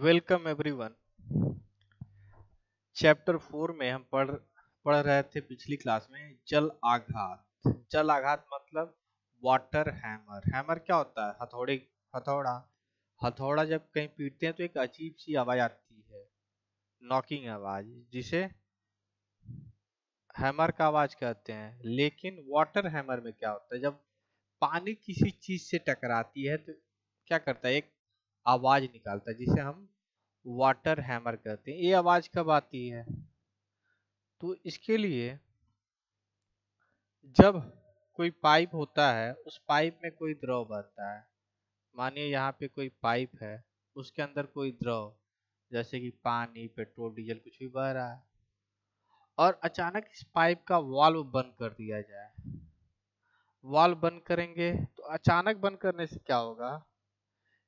Welcome everyone chapter four में हम पढ़ पढ़ रहे थे पिछली क्लास में जल आघात जल आघात मतलब वाटर हैमर हैमर क्या होता है हथौड़े हथौड़ा हथौड़ा जब कहीं पीटते हैं तो एक अजीब सी आवाज आती है नॉकिंग आवाज जिसे हैमर का आवाज कहते हैं लेकिन वाटर हैमर में क्या होता है जब पानी किसी चीज से टकराती है तो क्या करता है एक आवाज निकालता है जिसे हम वाटर हैमर कहते हैं ये आवाज कब आती है तो इसके लिए जब कोई पाइप होता है उस पाइप में कोई द्रव बनता है मानिए यहाँ पे कोई पाइप है उसके अंदर कोई द्रव जैसे कि पानी पेट्रोल डीजल कुछ भी बह रहा है और अचानक इस पाइप का वाल्व बंद कर दिया जाए वाल्व बंद करेंगे तो अचानक बंद करने से क्या होगा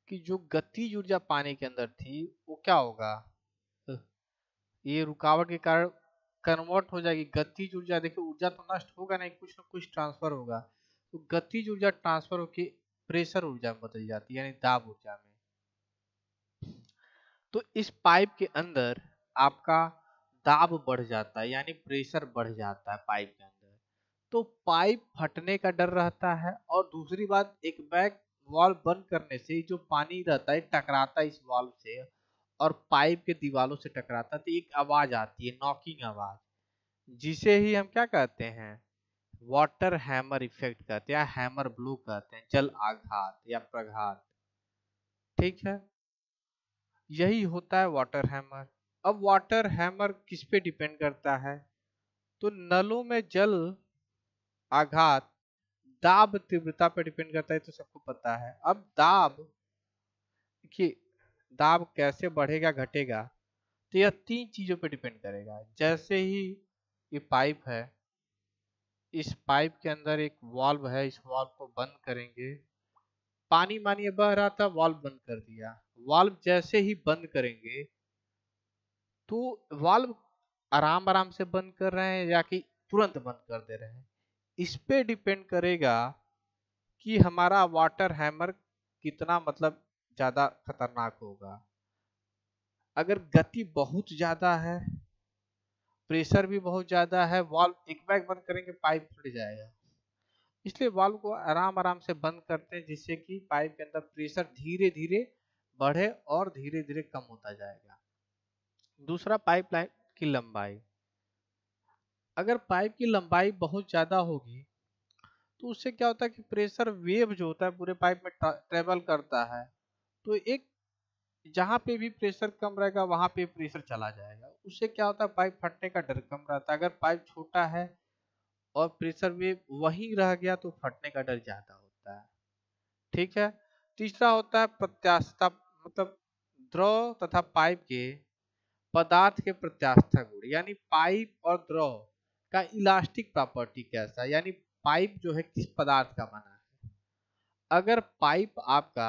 कि जो गतिज ऊर्जा पानी के अंदर थी वो क्या होगा हाँ। ये रुकावट के कारण कन्वर्ट हो जाएगी गतिज ऊर्जा देखिए ऊर्जा तो नष्ट होगा नहीं कुछ ना कुछ ट्रांसफर होगा तो गतिज ऊर्जा ट्रांसफर होकर प्रेशर ऊर्जा में बदल जाती है यानी दाब ऊर्जा में तो इस पाइप के अंदर आपका दाब बढ़ जाता है यानी प्रेशर बढ़ जाता है पाइप के अंदर तो पाइप फटने का डर रहता है और दूसरी बात एक बैग वॉल्व बंद करने से जो पानी रहता है टकराता है इस वॉल्व से और पाइप के दीवालों से टकराता तो एक आवाज आती है नॉकिंग आवाज जिसे ही हम क्या कहते हैं वाटर हैमर इफेक्ट कहते हैं हैमर ब्लू कहते हैं जल आघात या प्रघात ठीक है यही होता है वाटर हैमर अब वाटर हैमर किस पे डिपेंड करता है तो नलों में जल आघात दाब तीव्रता पर डिपेंड करता है तो सबको पता है अब दाब देखिए दाब कैसे बढ़ेगा घटेगा तो यह तीन चीजों पर डिपेंड करेगा जैसे ही ये पाइप है इस पाइप के अंदर एक वाल्व है इस वाल्व को बंद करेंगे पानी मानिए बह रहा था वाल्व बंद कर दिया वाल्व जैसे ही बंद करेंगे तो वाल्व आराम आराम से बंद कर रहे हैं या कि तुरंत बंद कर दे रहे हैं इस पे डिपेंड करेगा कि हमारा वाटर हैमर कितना मतलब ज़्यादा खतरनाक होगा अगर गति बहुत ज़्यादा है प्रेशर भी बहुत ज़्यादा है वाल्व एक बैग बंद करेंगे पाइप फट जाएगा इसलिए वाल्व को आराम आराम से बंद करते हैं जिससे कि पाइप के अंदर प्रेशर धीरे धीरे बढ़े और धीरे धीरे कम होता जाएगा दूसरा पाइपलाइन की लंबाई अगर पाइप की लंबाई बहुत ज़्यादा होगी तो उससे क्या होता है कि प्रेशर वेव जो होता है पूरे पाइप में ट्रेवल करता है तो एक जहाँ पे भी प्रेशर कम रहेगा वहाँ पे प्रेशर चला जाएगा उससे क्या होता है पाइप फटने का डर कम रहता है अगर पाइप छोटा है और प्रेशर वेव वहीं रह गया तो फटने का डर ज़्यादा होता है ठीक है तीसरा होता है प्रत्याशा मतलब द्रव तथा पाइप के पदार्थ के प्रत्याशा गुण यानी पाइप और द्रव का इलास्टिक प्रॉपर्टी कैसा है यानी पाइप जो है किस पदार्थ का बना है अगर पाइप आपका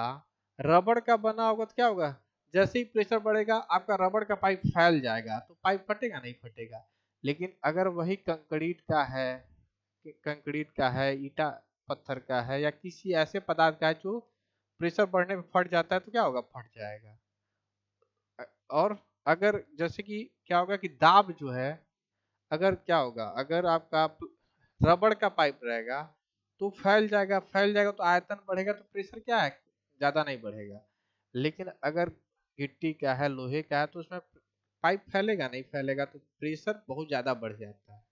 रबड़ का बना होगा तो क्या होगा जैसे ही प्रेशर बढ़ेगा आपका रबड़ का पाइप फैल जाएगा तो पाइप फटेगा नहीं फटेगा लेकिन अगर वही कंक्रीट का है कंक्रीट का है ईटा पत्थर का है या किसी ऐसे पदार्थ का है जो प्रेशर बढ़ने में फट जाता है तो क्या होगा फट जाएगा और अगर जैसे कि क्या होगा कि दाब जो है अगर क्या होगा अगर आपका रबड़ का पाइप रहेगा तो फैल जाएगा फैल जाएगा तो आयतन बढ़ेगा तो प्रेशर क्या है ज्यादा नहीं बढ़ेगा लेकिन अगर गिट्टी का है लोहे का है तो उसमें पाइप फैलेगा नहीं फैलेगा तो प्रेशर बहुत ज्यादा बढ़ जाता है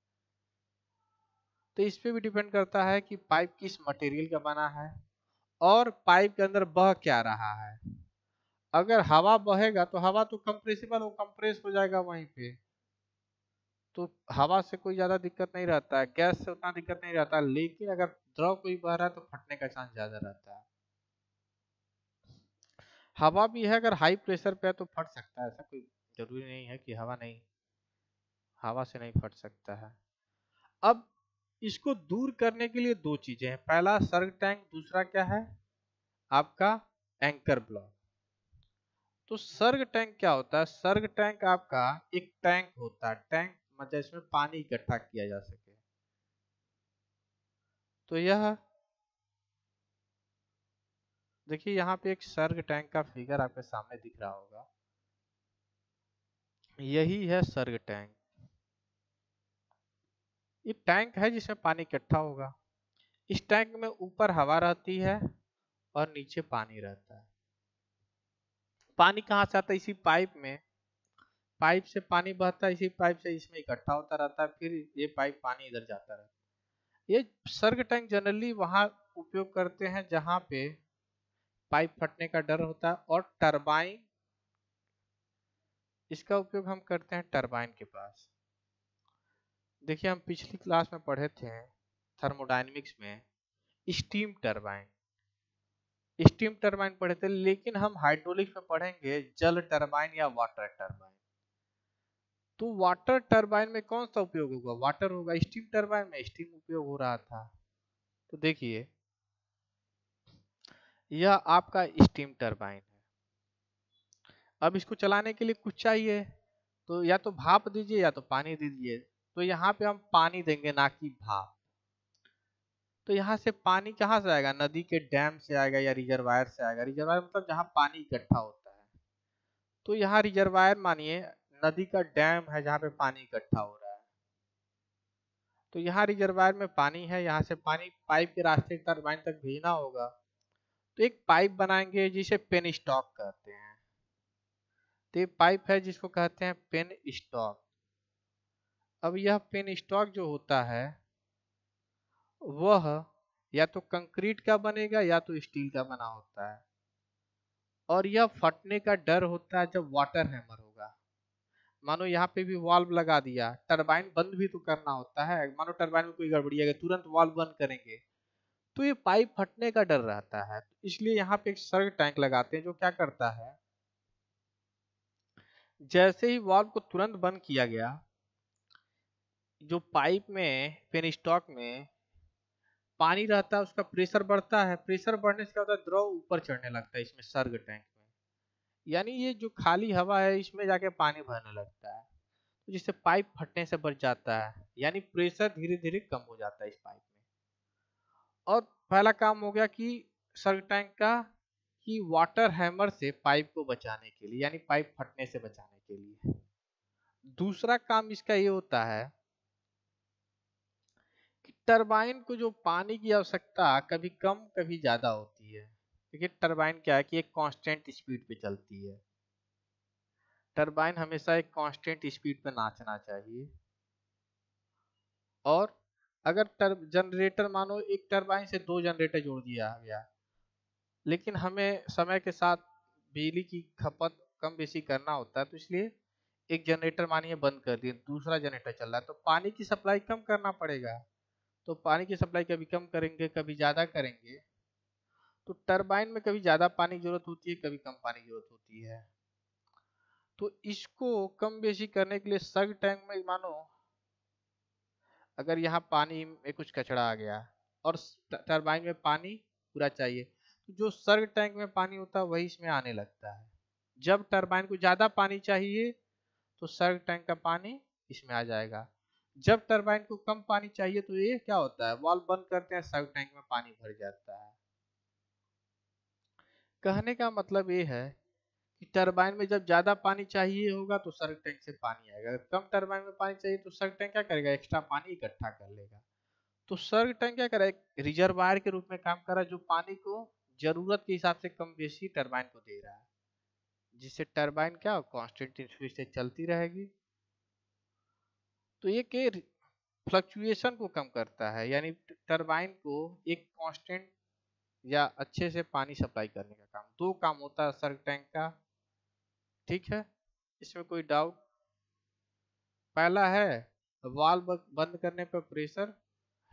तो इस पर भी डिपेंड करता है कि पाइप किस मटेरियल का बना है और पाइप के अंदर बह क्या रहा है अगर हवा बहेगा तो हवा तो कंप्रेसिबल हो कंप्रेस हो जाएगा वहीं पे तो हवा से कोई ज्यादा दिक्कत नहीं रहता है गैस से उतना दिक्कत नहीं रहता लेकिन अगर द्रव कोई बह रहा है तो फटने का चांस ज्यादा रहता है हवा भी है अगर हाई प्रेशर पे है तो फट सकता है ऐसा कोई जरूरी नहीं है कि हवा नहीं हवा से नहीं फट सकता है अब इसको दूर करने के लिए दो चीजें हैं पहला सर्ग टैंक दूसरा क्या है आपका एंकर ब्लॉक तो सर्ग टैंक क्या होता है सर्ग टैंक आपका एक टैंक होता है टैंक मतलब इसमें पानी इकट्ठा किया जा सके तो यह देखिए यहाँ पे एक सर्ग टैंक का फिगर आपके सामने दिख रहा होगा यही है सर्ग टैंक ये टैंक है जिसमें पानी इकट्ठा होगा इस टैंक में ऊपर हवा रहती है और नीचे पानी रहता है पानी कहाँ से आता है इसी पाइप में पाइप से पानी बहता है इसी पाइप से इसमें इकट्ठा होता रहता है फिर ये पाइप पानी इधर जाता रहता है ये सर्ग टैंक जनरली वहाँ उपयोग करते हैं जहाँ पे पाइप फटने का डर होता है और टरबाइन इसका उपयोग हम करते हैं टरबाइन के पास देखिए हम पिछली क्लास में पढ़े थे थर्मोडाइनमिक्स में स्टीम टरबाइन स्टीम टरबाइन पढ़े थे लेकिन हम हाइड्रोलिक्स में पढ़ेंगे जल टरबाइन या वाटर टरबाइन तो वाटर टरबाइन में कौन सा उपयोग होगा वाटर होगा स्टीम टरबाइन में स्टीम उपयोग हो रहा था तो देखिए यह आपका स्टीम टरबाइन है अब इसको चलाने के लिए कुछ चाहिए तो या तो भाप दीजिए या तो पानी दीजिए तो यहाँ पे हम पानी देंगे ना कि भाप तो यहाँ से पानी कहाँ से आएगा नदी के डैम से आएगा या रिजर्वायर से आएगा रिजर्वायर मतलब जहाँ पानी इकट्ठा होता है तो यहाँ रिजर्वायर मानिए नदी का डैम है जहाँ पे पानी इकट्ठा हो रहा है तो यहाँ रिजर्वायर में पानी है यहाँ से पानी पाइप के रास्ते टर्बाइन तक भेजना होगा तो एक पाइप बनाएंगे जिसे पेन स्टॉक कहते हैं तो पाइप है जिसको कहते हैं पेन स्टॉक अब यह पेन स्टॉक जो होता है वह या तो कंक्रीट का बनेगा या तो स्टील का बना होता है और यह फटने का डर होता है जब वाटर हैमर होगा मानो यहाँ पे भी वाल्व लगा दिया टर्बाइन बंद भी तो करना होता है मानो टर्बाइन में कोई गड़बड़ी गई तुरंत वाल्व बंद करेंगे तो ये पाइप फटने का डर रहता है इसलिए यहाँ पे एक सर्ग टैंक लगाते हैं जो क्या करता है जैसे ही वाल्व को तुरंत बंद किया गया जो पाइप में पेन स्टॉक में पानी रहता है उसका प्रेशर बढ़ता है प्रेशर बढ़ने से क्या होता है द्रव ऊपर चढ़ने लगता है इसमें सर्ग टैंक यानी ये जो खाली हवा है इसमें जाके पानी भरने लगता है तो जिससे पाइप फटने से बच जाता है यानी प्रेशर धीरे धीरे कम हो जाता है इस पाइप में और पहला काम हो गया कि सर्क टैंक का कि वाटर हैमर से पाइप को बचाने के लिए यानी पाइप फटने से बचाने के लिए दूसरा काम इसका ये होता है कि टरबाइन को जो पानी की आवश्यकता कभी कम कभी ज्यादा होती है क्योंकि टरबाइन क्या है कि एक कांस्टेंट स्पीड पे चलती है टरबाइन हमेशा एक कांस्टेंट स्पीड पे नाचना चाहिए और अगर टर्ब जनरेटर मानो एक टरबाइन से दो जनरेटर जोड़ दिया गया लेकिन हमें समय के साथ बिजली की खपत कम बेसी करना होता है तो इसलिए एक जनरेटर मानिए बंद कर दिए दूसरा जनरेटर चल रहा है तो पानी की सप्लाई कम करना पड़ेगा तो पानी की सप्लाई कभी कम करेंगे कभी ज़्यादा करेंगे तो टरबाइन में कभी ज़्यादा पानी की जरूरत होती है कभी कम पानी की जरूरत होती है तो इसको कम बेसी करने के लिए सग टैंक में मानो अगर यहाँ पानी में कुछ कचड़ा आ गया और टरबाइन में पानी पूरा चाहिए तो जो सर्ग टैंक में पानी होता है वही इसमें आने लगता है जब टरबाइन को ज़्यादा पानी चाहिए तो सर्ग टैंक का पानी इसमें आ जाएगा जब टरबाइन को कम पानी चाहिए तो ये क्या होता है वॉल्व बंद करते हैं सर्ग टैंक में पानी भर जाता है कहने का मतलब ये है कि टरबाइन में जब ज़्यादा पानी चाहिए होगा तो सर्क टैंक से पानी आएगा अगर कम टरबाइन में पानी चाहिए तो सर्क टैंक क्या करेगा एक्स्ट्रा पानी इकट्ठा कर लेगा तो सर्क टैंक क्या करेगा रिजर्वायर के रूप में काम कर रहा है जो पानी को जरूरत के हिसाब से कम बेसी टर्बाइन को दे रहा है जिससे टर्बाइन क्या कॉन्स्टेंट स्पीड से चलती रहेगी तो ये के फ्लक्चुएशन को कम करता है यानी टर्बाइन को एक कांस्टेंट या अच्छे से पानी सप्लाई करने का काम दो काम होता है सर्क टैंक का ठीक है इसमें कोई डाउट पहला है वाल बंद करने पर प्रेशर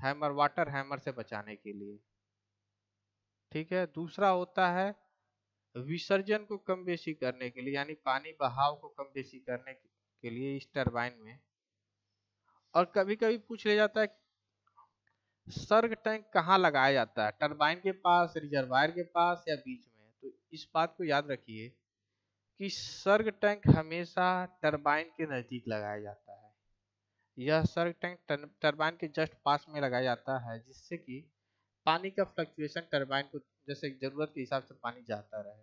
हैमर वाटर हैमर से बचाने के लिए ठीक है दूसरा होता है विसर्जन को कम बेसी करने के लिए यानी पानी बहाव को कम बेसी करने के लिए इस टरबाइन में और कभी कभी पूछ ले जाता है सर्ग टैंक कहाँ लगाया जाता है टर्बाइन के पास रिजर्वायर के पास या बीच में तो इस बात को याद रखिए कि सर्ग टैंक हमेशा टर्बाइन के नज़दीक लगाया जाता है यह सर्ग टैंक टर्बाइन के जस्ट पास में लगाया जाता है जिससे कि पानी का फ्लक्चुएशन टर्बाइन को जैसे जरूरत के हिसाब से पानी जाता रहे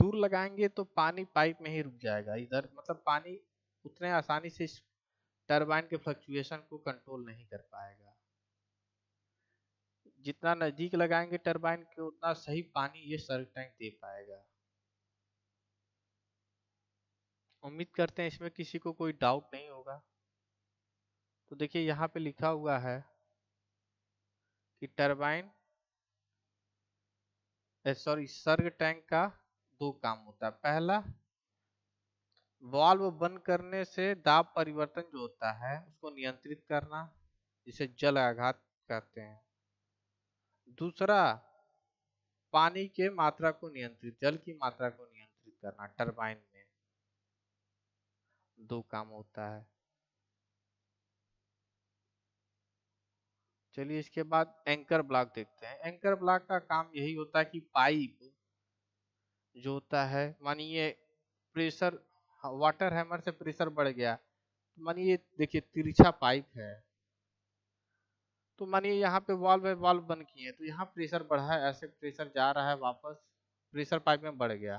दूर लगाएंगे तो पानी पाइप में ही रुक जाएगा इधर मतलब पानी उतने आसानी से टरबाइन के फ्लक्चुएशन को कंट्रोल नहीं कर पाएगा जितना नजदीक लगाएंगे टरबाइन के उतना सही पानी ये सर्क टैंक दे पाएगा उम्मीद करते हैं इसमें किसी को कोई डाउट नहीं होगा तो देखिए यहाँ पे लिखा हुआ है कि टरबाइन सॉरी सर्ग टैंक का दो काम होता है पहला वाल्व बंद करने से दाब परिवर्तन जो होता है उसको नियंत्रित करना जिसे जल आघात कहते हैं दूसरा पानी के मात्रा को नियंत्रित जल की मात्रा को नियंत्रित करना टरबाइन में दो काम होता है चलिए इसके बाद एंकर ब्लॉक देखते हैं एंकर ब्लॉक का काम यही होता है कि पाइप जो होता है मानिए प्रेशर वाटर हाँ, हैमर से प्रेशर बढ़ गया तो मानिए देखिए तिरछा पाइप है तो मानिए यहाँ पे वाल्व है वाल्व बंद किए हैं तो यहाँ प्रेशर बढ़ा है ऐसे प्रेशर जा रहा है वापस प्रेशर पाइप में बढ़ गया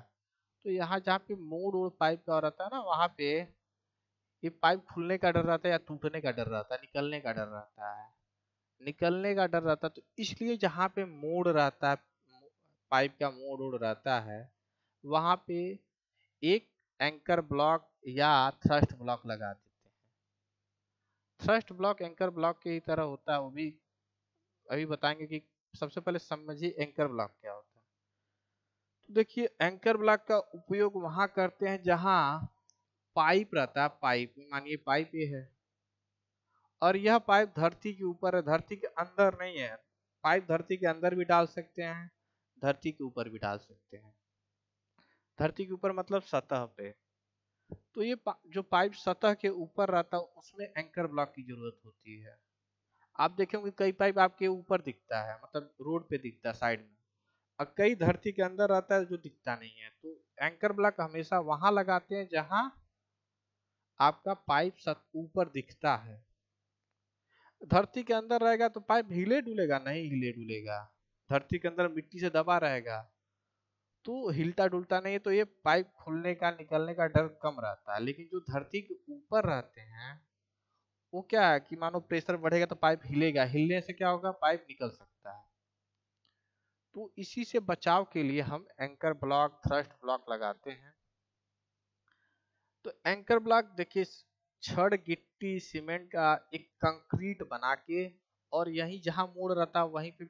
तो यहाँ जहाँ पे मोड़ और पाइप का रहता है ना वहाँ पे ये पाइप खुलने का डर रहता है या टूटने का डर रहता है निकलने का डर रहता है निकलने का डर रहता है तो इसलिए जहाँ पे मोड़ रहता है पाइप का मोड़ उड़ रहता है वहाँ पे एक एंकर ब्लॉक या थ्रस्ट ब्लॉक लगा देते हैं थ्रस्ट ब्लॉक एंकर ब्लॉक की तरह होता है वो भी अभी बताएंगे कि सबसे पहले समझिए एंकर ब्लॉक क्या होता है तो देखिए एंकर ब्लॉक का उपयोग वहां करते हैं जहां पाइप रहता है पाइप मानिए पाइप ये है और यह पाइप धरती के ऊपर है धरती के अंदर नहीं है पाइप धरती के अंदर भी डाल सकते हैं धरती के ऊपर भी डाल सकते हैं धरती के ऊपर मतलब सतह पे तो ये पा, जो पाइप सतह के ऊपर रहता है उसमें एंकर ब्लॉक की जरूरत होती है आप देखेंगे कई पाइप आपके ऊपर दिखता है मतलब रोड पे दिखता है साइड में और कई धरती के अंदर रहता है जो दिखता नहीं है तो एंकर ब्लॉक हमेशा वहां लगाते हैं जहां आपका पाइप ऊपर दिखता है धरती के अंदर रहेगा तो पाइप हिले डुलेगा नहीं हिले डुलेगा धरती के अंदर मिट्टी से दबा रहेगा तो हिलता डुलता नहीं है तो ये पाइप खुलने का निकलने का डर कम रहता है लेकिन जो धरती के ऊपर रहते हैं वो क्या है कि मानो प्रेशर बढ़ेगा तो पाइप हिलेगा हिलने से क्या होगा पाइप निकल सकता है तो इसी से बचाव के लिए हम एंकर ब्लॉक थ्रस्ट ब्लॉक लगाते हैं तो एंकर ब्लॉक देखिए छड़ गिट्टी सीमेंट का एक कंक्रीट बना के और यही जहां मोड़ रहता है वहीं पे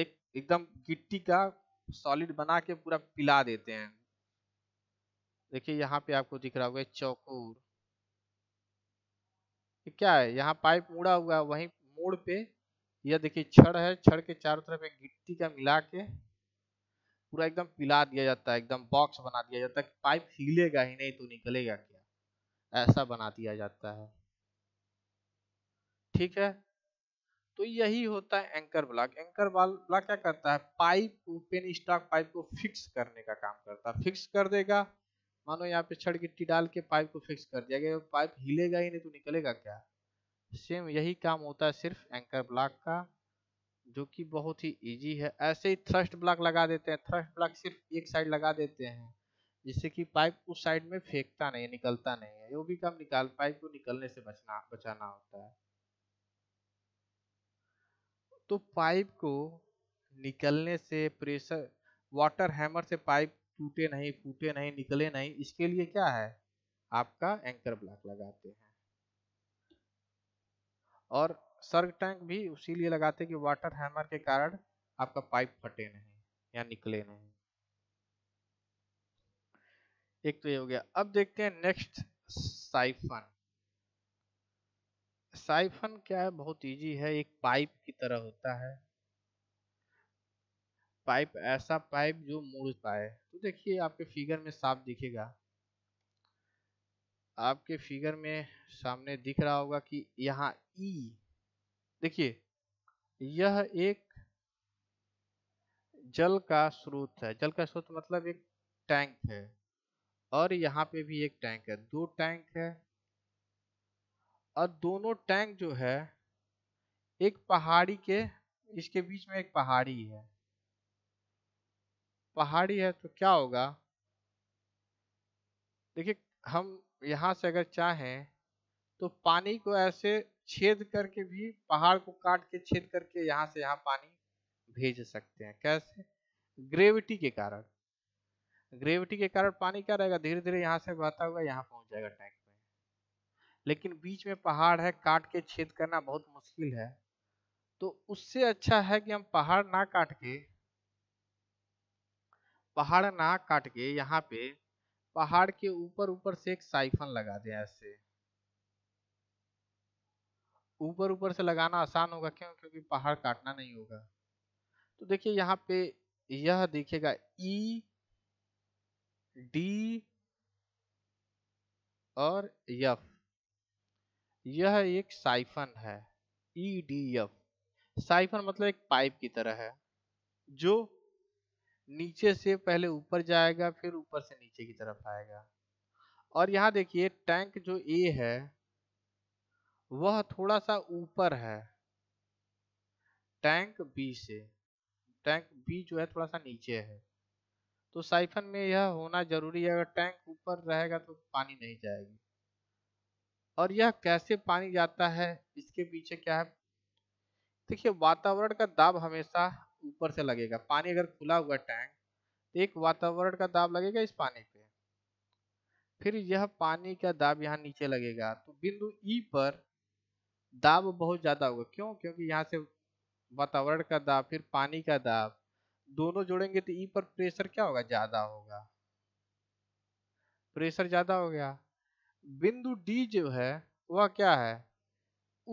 एक एकदम गिट्टी का सॉलिड बना के पूरा पिला देते हैं देखिए यहाँ पे आपको दिख रहा होगा चौकोर क्या है यहाँ पाइप मुड़ा हुआ है वहीं मोड़ पे यह देखिए छड़ है छड़ के चारों तरफ एक गिट्टी का मिला के पूरा एकदम पिला दिया जाता है एकदम बॉक्स बना दिया जाता है पाइप हिलेगा ही नहीं तो निकलेगा क्या ऐसा बना दिया जाता है ठीक है तो यही होता है एंकर ब्लॉक एंकर ब्लॉक क्या करता है पाइप को पेन स्टॉक पाइप को फिक्स करने का काम करता है फिक्स कर देगा मानो यहाँ पे छड़ गिट्टी डाल के पाइप को फिक्स कर दिया गया पाइप हिलेगा ही नहीं तो निकलेगा क्या सेम यही काम होता है सिर्फ एंकर ब्लॉक का जो कि बहुत ही इजी है ऐसे ही थ्रस्ट ब्लॉक लगा देते हैं थ्रस्ट ब्लॉक सिर्फ एक साइड लगा देते हैं जिससे कि पाइप उस साइड में फेंकता नहीं निकलता नहीं है वो भी काम निकाल पाइप को निकलने से बचना बचाना होता है तो पाइप को निकलने से प्रेशर वाटर हैमर से पाइप टूटे नहीं फूटे नहीं निकले नहीं इसके लिए क्या है आपका एंकर ब्लॉक लगाते हैं और सर्ग टैंक भी उसी लिए लगाते हैं कि वाटर हैमर के कारण आपका पाइप फटे नहीं या निकले नहीं एक तो ये हो गया अब देखते हैं नेक्स्ट साइफन साइफन क्या है बहुत इजी है एक पाइप की तरह होता है पाइप ऐसा पाइप जो मुड़ पाए तो देखिए आपके फिगर में साफ दिखेगा आपके फिगर में सामने दिख रहा होगा कि यहाँ ई e। देखिए यह एक जल का स्रोत है जल का स्रोत मतलब एक टैंक है और यहाँ पे भी एक टैंक है दो टैंक है और दोनों टैंक जो है एक पहाड़ी के इसके बीच में एक पहाड़ी है पहाड़ी है तो क्या होगा देखिए हम यहां से अगर चाहें तो पानी को ऐसे छेद करके भी पहाड़ को काट के छेद करके यहाँ से यहाँ पानी भेज सकते हैं कैसे ग्रेविटी के कारण ग्रेविटी के कारण पानी क्या रहेगा धीरे धीरे यहां से बहता हुआ यहां पहुंच जाएगा टैंक लेकिन बीच में पहाड़ है काट के छेद करना बहुत मुश्किल है तो उससे अच्छा है कि हम पहाड़ ना काट के पहाड़ ना काट के यहाँ पे पहाड़ के ऊपर ऊपर से एक साइफन लगा दें ऐसे ऊपर ऊपर से लगाना आसान होगा क्यों क्योंकि पहाड़ काटना नहीं होगा तो देखिए यहाँ पे यह देखेगा ई e, डी और यफ यह एक साइफन है ईडीएफ e साइफन मतलब एक पाइप की तरह है जो नीचे से पहले ऊपर जाएगा फिर ऊपर से नीचे की तरफ आएगा और यहाँ देखिए टैंक जो ए है वह थोड़ा सा ऊपर है टैंक बी से टैंक बी जो है थोड़ा सा नीचे है तो साइफन में यह होना जरूरी है अगर टैंक ऊपर रहेगा तो पानी नहीं जाएगी और यह कैसे पानी जाता है इसके पीछे क्या है देखिए वातावरण का दाब हमेशा ऊपर से लगेगा पानी अगर खुला हुआ टैंक तो एक वातावरण का दाब लगेगा इस पानी पे फिर यह पानी का दाब यहाँ नीचे लगेगा तो बिंदु ई e पर दाब बहुत ज्यादा होगा क्यों क्योंकि यहाँ से वातावरण का दाब फिर पानी का दाब दोनों जोड़ेंगे तो ई e पर प्रेशर क्या होगा ज्यादा होगा प्रेशर ज्यादा हो गया बिंदु डी जो है वह क्या है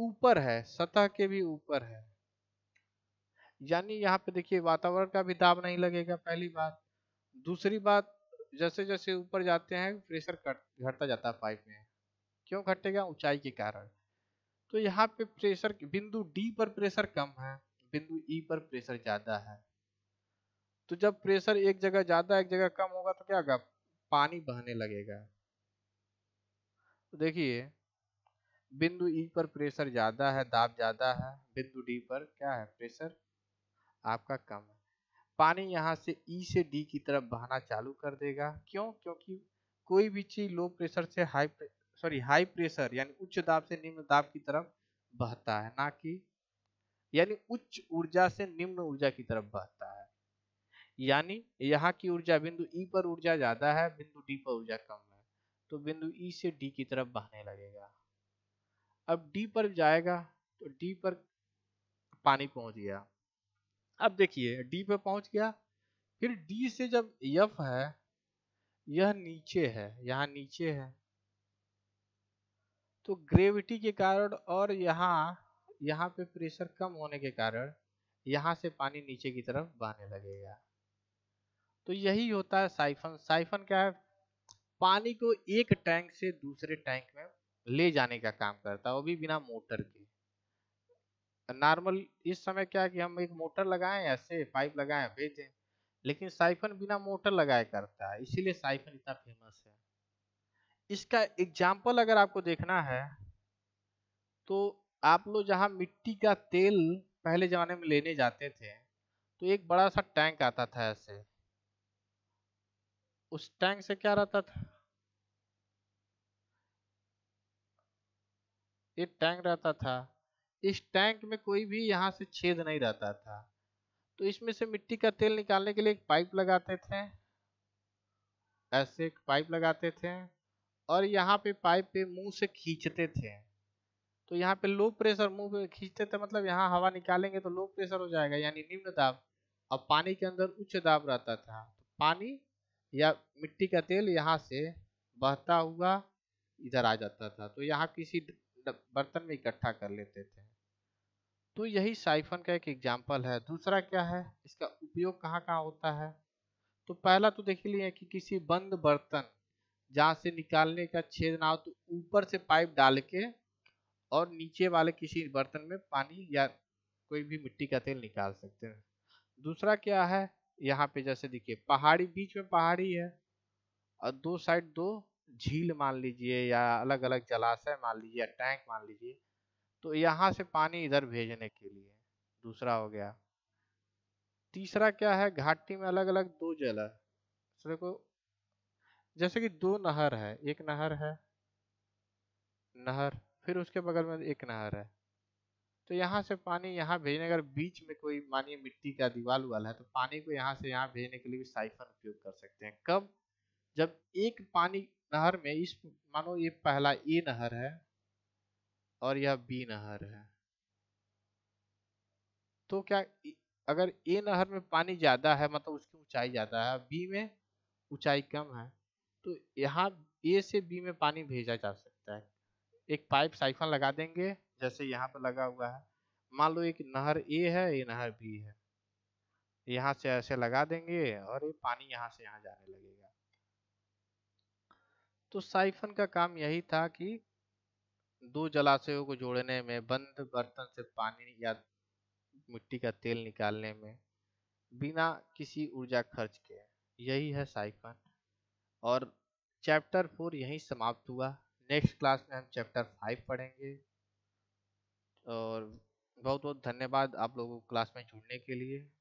ऊपर है सतह के भी ऊपर है यानी यहाँ पे देखिए वातावरण का भी दाब नहीं लगेगा पहली बात दूसरी बात जैसे जैसे ऊपर जाते हैं प्रेशर घटता जाता है पाइप में क्यों घटेगा ऊंचाई के कारण तो यहाँ पे प्रेशर बिंदु डी पर प्रेशर कम है बिंदु ई e पर प्रेशर ज्यादा है तो जब प्रेशर एक जगह ज्यादा एक जगह कम होगा तो क्या होगा पानी बहने लगेगा तो देखिए बिंदु ई e पर प्रेशर ज़्यादा है दाब ज़्यादा है बिंदु डी पर क्या है प्रेशर आपका कम है पानी यहाँ से ई e से डी की तरफ बहाना चालू कर देगा क्यों क्योंकि कोई भी चीज़ लो प्रेशर से हाई सॉरी हाई प्रेशर यानी उच्च दाब से निम्न दाब की तरफ बहता है ना कि यानी उच्च ऊर्जा से निम्न ऊर्जा की तरफ बहता है यानी यहाँ की ऊर्जा बिंदु ई e पर ऊर्जा ज़्यादा है बिंदु डी पर ऊर्जा कम तो बिंदु ई e से डी की तरफ बहने लगेगा अब डी पर जाएगा तो डी पर पानी पहुंच गया अब देखिए डी पर पहुंच गया फिर डी से जब यफ है यह नीचे है यहाँ नीचे है तो ग्रेविटी के कारण और यहाँ यहाँ पे प्रेशर कम होने के कारण यहाँ से पानी नीचे की तरफ बहने लगेगा तो यही होता है साइफन साइफन क्या है पानी को एक टैंक से दूसरे टैंक में ले जाने का काम करता है वो भी बिना मोटर के नॉर्मल इस समय क्या कि हम एक मोटर लगाएं ऐसे पाइप लगाएं भेजें लेकिन साइफन बिना मोटर लगाए करता है इसीलिए साइफन इतना फेमस है इसका एग्जाम्पल अगर आपको देखना है तो आप लोग जहाँ मिट्टी का तेल पहले जमाने में लेने जाते थे तो एक बड़ा सा टैंक आता था ऐसे उस टैंक से क्या रहता था ये टैंक रहता था इस टैंक में कोई भी यहाँ से छेद नहीं रहता था तो इसमें से मिट्टी का तेल निकालने के लिए एक पाइप लगाते थे ऐसे एक पाइप लगाते थे और यहाँ पे पाइप पे मुंह से खींचते थे तो यहाँ पे लो प्रेशर मुंह पे खींचते थे मतलब यहाँ हवा निकालेंगे तो लो प्रेशर हो जाएगा यानी निम्न दाब और पानी के अंदर उच्च दाब रहता था तो पानी या मिट्टी का तेल यहाँ से बहता हुआ इधर आ जाता था तो यहाँ किसी बर्तन में इकट्ठा कर लेते थे तो यही साइफन का एक एग्जाम्पल है दूसरा क्या है इसका उपयोग कहाँ कहाँ होता है तो पहला तो देख लिए कि किसी बंद बर्तन जहाँ से निकालने का छेद ना हो तो ऊपर से पाइप डाल के और नीचे वाले किसी बर्तन में पानी या कोई भी मिट्टी का तेल निकाल सकते हैं दूसरा क्या है यहाँ पे जैसे देखिए पहाड़ी बीच में पहाड़ी है और दो साइड दो झील मान लीजिए या अलग अलग जलाशय मान लीजिए या टैंक मान लीजिए तो यहाँ से पानी इधर भेजने के लिए दूसरा हो गया तीसरा क्या है घाटी में अलग अलग दो जल है तो देखो जैसे कि दो नहर है एक नहर है नहर फिर उसके बगल में एक नहर है तो यहाँ से पानी यहाँ भेजने अगर बीच में कोई मानिए मिट्टी का दीवार उवाल है तो पानी को यहाँ से यहाँ भेजने के लिए भी साइफन उपयोग कर सकते हैं कब जब एक पानी नहर में इस मानो ये पहला ए नहर है और यह बी नहर है तो क्या अगर ए नहर में पानी ज्यादा है मतलब उसकी ऊंचाई ज्यादा है बी में ऊंचाई कम है तो यहाँ ए से बी में पानी भेजा जा सकता है एक पाइप साइफन लगा देंगे जैसे यहाँ पर लगा हुआ है मान लो एक नहर ए है ये नहर बी है यहाँ से ऐसे लगा देंगे और ये पानी यहाँ से यहाँ जाने लगेगा तो साइफन का काम यही था कि दो जलाशयों को जोड़ने में बंद बर्तन से पानी या मिट्टी का तेल निकालने में बिना किसी ऊर्जा खर्च के यही है साइफन और चैप्टर फोर यहीं समाप्त हुआ नेक्स्ट क्लास में हम चैप्टर फाइव पढ़ेंगे और बहुत बहुत धन्यवाद आप लोगों को क्लास में जुड़ने के लिए